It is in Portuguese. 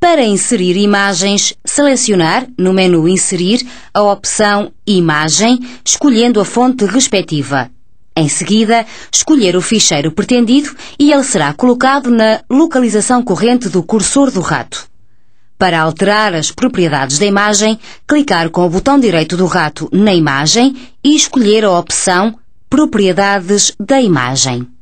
Para inserir imagens, selecionar no menu Inserir a opção Imagem, escolhendo a fonte respectiva. Em seguida, escolher o ficheiro pretendido e ele será colocado na localização corrente do cursor do rato. Para alterar as propriedades da imagem, clicar com o botão direito do rato na imagem e escolher a opção Propriedades da imagem.